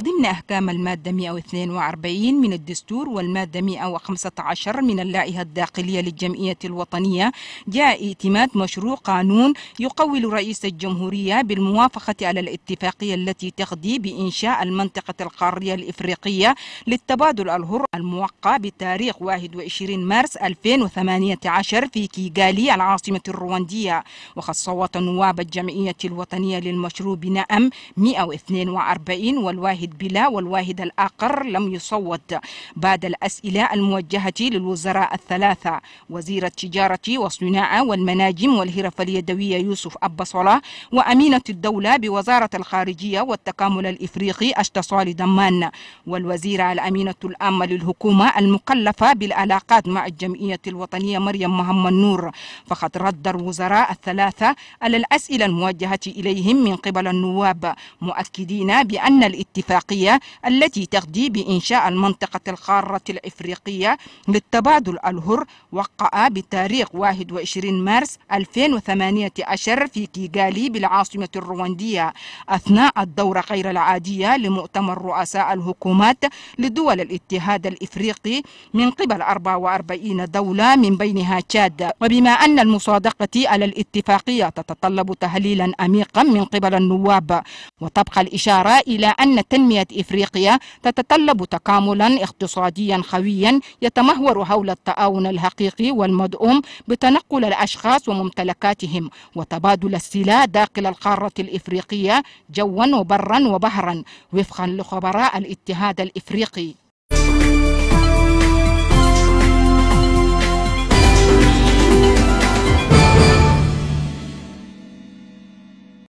ضمن أحكام المادة 142 من الدستور والمادة 115 من اللائحة الداخلية للجمعية الوطنية جاء اعتماد مشروع قانون يقول رئيس الجمهورية بالموافقة على الاتفاقية التي تقضي بإنشاء المنطقة القارية الإفريقية للتبادل الهر الموقع بتاريخ 21 مارس 2018 في كيغالي العاصمة الرواندية وقد صوت نواب الجمعية الوطنية للمشروع بنأم 142 والواحد يجيب بلا والواحد الآخر لم يصوت بعد الأسئلة الموجهة للوزراء الثلاثة وزير التجارة والصناعة والمناجم والهرف اليدوية يوسف أبا صلاح وأمينة الدولة بوزارة الخارجية والتكامل الإفريقي أشتصال دمان والوزيرة الأمينة العامة للحكومة المكلفة بالعلاقات مع الجمعية الوطنية مريم محمد نور فقد رد الوزراء الثلاثة على الأسئلة الموجهة إليهم من قبل النواب مؤكدين بأن الاتفاق الاتفاقية التي تغدي بإنشاء المنطقة القارة الإفريقية للتبادل الهر وقع بتاريخ 21 مارس 2018 في كيغالي بالعاصمة الرواندية أثناء الدورة غير العادية لمؤتمر رؤساء الحكومات لدول الاتحاد الإفريقي من قبل 44 دولة من بينها تشاد وبما أن المصادقة على الاتفاقية تتطلب تهليلا أميقا من قبل النواب وتبقى الإشارة إلى أن تنمية إفريقيا تتطلب تكاملا اقتصاديا قويا يتمهور حول التعاون الحقيقي والمدعوم بتنقل الأشخاص وممتلكاتهم وتبادل السلع داخل القارة الإفريقية جوا وبرا وبهرا وفقا لخبراء الاتحاد الإفريقي